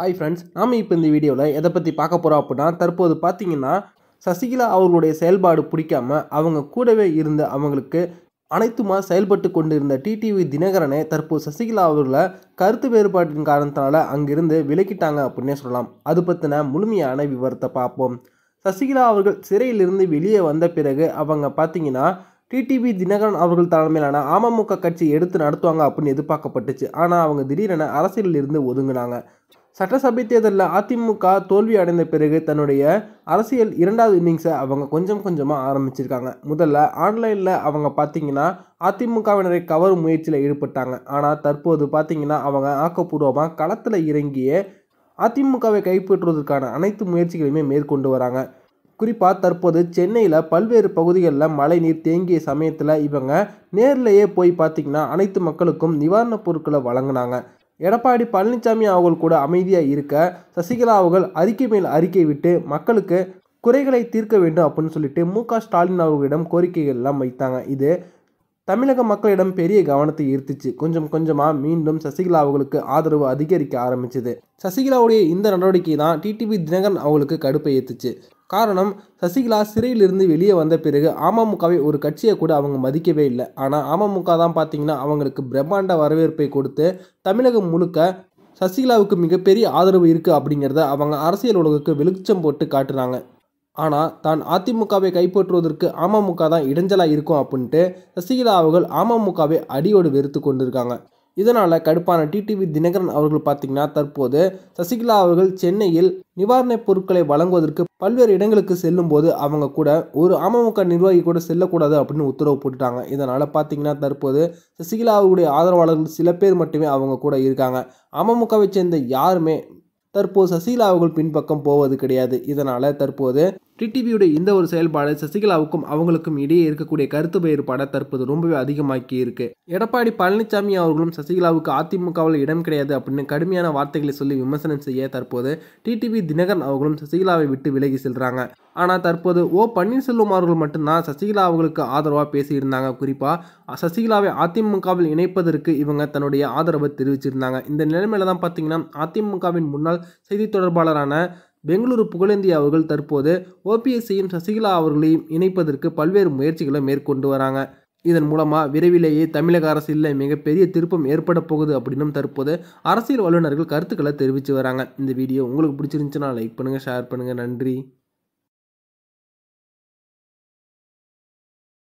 hi friends நாம் இப்போ இந்த வீடியோவில் எதை பற்றி பார்க்க போகிறோம் அப்படின்னா தற்போது பார்த்தீங்கன்னா சசிகலா அவர்களுடைய செயல்பாடு பிடிக்காமல் அவங்க கூடவே இருந்த அவங்களுக்கு அனைத்துமா செயல்பட்டு கொண்டிருந்த டிடிவி தினகரனை தற்போது சசிகலா அவர்களை கருத்து வேறுபாட்டின் காரணத்தினால அங்கிருந்து விலக்கிட்டாங்க அப்படின்னே சொல்லலாம் அது பற்றின முழுமையான விவரத்தை பார்ப்போம் சசிகலா அவர்கள் சிறையிலிருந்து வெளியே வந்த பிறகு அவங்க பார்த்தீங்கன்னா டிடிவி தினகரன் அவர்கள் தலைமையிலான அமமுக கட்சி எடுத்து நடத்துவாங்க அப்படின்னு எதிர்பார்க்கப்பட்டுச்சு ஆனால் அவங்க திடீரென அரசியலில் இருந்து ஒதுங்கினாங்க சட்டசபை தேர்தலில் அதிமுக தோல்வி அடைந்த பிறகு தன்னுடைய அரசியல் இரண்டாவது இன்னிங்ஸை அவங்க கொஞ்சம் கொஞ்சமாக ஆரம்பிச்சிருக்காங்க முதல்ல ஆன்லைனில் அவங்க பார்த்தீங்கன்னா அதிமுகவினரை கவரும் முயற்சியில் ஈடுபட்டாங்க ஆனால் தற்போது பார்த்தீங்கன்னா அவங்க ஆக்கப்பூர்வமாக களத்தில் இறங்கியே அதிமுகவை கைப்பற்றுவதற்கான அனைத்து முயற்சிகளையுமே மேற்கொண்டு வராங்க குறிப்பாக தற்போது சென்னையில் பல்வேறு பகுதிகளில் மழை நீர் தேங்கிய சமயத்தில் இவங்க நேரிலேயே போய் பார்த்திங்கன்னா அனைத்து மக்களுக்கும் நிவாரணப் பொருட்களை வழங்கினாங்க எடப்பாடி பழனிசாமி அவர்கள் கூட அமைதியாக இருக்க சசிகலா அவர்கள் அறிக்கை மேல் அறிக்கை விட்டு மக்களுக்கு குறைகளை தீர்க்க வேண்டும் அப்படின்னு சொல்லிட்டு மு க ஸ்டாலின் அவர்களிடம் கோரிக்கைகள் எல்லாம் வைத்தாங்க இது தமிழக மக்களிடம் பெரிய கவனத்தை ஈர்த்துச்சு கொஞ்சம் கொஞ்சமாக மீண்டும் சசிகலா அவர்களுக்கு ஆதரவு அதிகரிக்க ஆரம்பிச்சது சசிகலாவுடைய இந்த நடவடிக்கை தான் டிடிவி தினகரன் அவர்களுக்கு கடுப்பை ஏற்றுச்சு காரணம் சசிகலா சிறையிலிருந்து வெளியே வந்த பிறகு அமமுகவை ஒரு கட்சியை கூட அவங்க மதிக்கவே இல்லை ஆனால் அமமுக தான் பார்த்தீங்கன்னா அவங்களுக்கு பிரம்மாண்ட வரவேற்பை கொடுத்து தமிழகம் முழுக்க சசிகலாவுக்கு மிகப்பெரிய ஆதரவு இருக்குது அப்படிங்கிறத அவங்க அரசியல் உலகுக்கு வெளிச்சம் போட்டு காட்டுறாங்க ஆனால் தான் அதிமுகவை கைப்பற்றுவதற்கு அமமுக தான் இடைஞ்சலாக இருக்கும் அப்படின்ட்டு சசிகலா அவர்கள் அமமுகவை அடியோடு வெறுத்து கொண்டிருக்காங்க இதனால் கடுப்பான டிடிவி தினகரன் அவர்கள் பார்த்தீங்கன்னா தற்போது சசிகலா அவர்கள் சென்னையில் நிவாரணப் பொருட்களை வழங்குவதற்கு பல்வேறு இடங்களுக்கு செல்லும்போது அவங்க கூட ஒரு அமமுக நிர்வாகி கூட செல்லக்கூடாது அப்படின்னு உத்தரவு போட்டுட்டாங்க இதனால் பார்த்தீங்கன்னா தற்போது சசிகலாவுடைய ஆதரவாளர்கள் சில பேர் மட்டுமே அவங்க கூட இருக்காங்க அமமுகவை சேர்ந்த யாருமே தற்போது சசிகலா அவர்கள் பின்பக்கம் போவது கிடையாது இதனால் தற்போது டிடிபியுடைய இந்த ஒரு செயல்பாடு சசிகலாவுக்கும் அவங்களுக்கும் இடையே இருக்கக்கூடிய கருத்து வேறுபாடை தற்போது ரொம்பவே அதிகமாக்கி இருக்கு எடப்பாடி பழனிசாமி அவர்களும் சசிகலாவுக்கு அதிமுகவில் இடம் கிடையாது அப்படின்னு கடுமையான வார்த்தைகளை சொல்லி விமர்சனம் செய்ய தற்போது டிடிவி தினகரன் அவர்களும் சசிகலாவை விட்டு விலகி செல்றாங்க ஆனால் தற்போது ஓ பன்னீர்செல்வம் அவர்கள் மட்டும்தான் சசிகலா அவர்களுக்கு ஆதரவாக பேசியிருந்தாங்க குறிப்பாக சசிகலாவை அதிமுகவில் இணைப்பதற்கு இவங்க தன்னுடைய ஆதரவை தெரிவிச்சிருந்தாங்க இந்த நிலைமையில தான் பார்த்தீங்கன்னா அதிமுகவின் முன்னாள் செய்தி தொடர்பாளரான பெங்களூரு புகழேந்தி அவர்கள் தற்போது ஓபிஎஸ்சியும் சசிகலா அவர்களையும் இணைப்பதற்கு பல்வேறு முயற்சிகளை மேற்கொண்டு வராங்க இதன் மூலமாக விரைவிலேயே தமிழக அரசியலில் மிகப்பெரிய திருப்பம் ஏற்பட போகுது அப்படின்னும் தற்போது அரசியல் வல்லுநர்கள் கருத்துக்களை தெரிவித்து வராங்க இந்த வீடியோ உங்களுக்கு பிடிச்சிருந்துச்சுன்னா லைக் பண்ணுங்கள் ஷேர் பண்ணுங்கள் நன்றி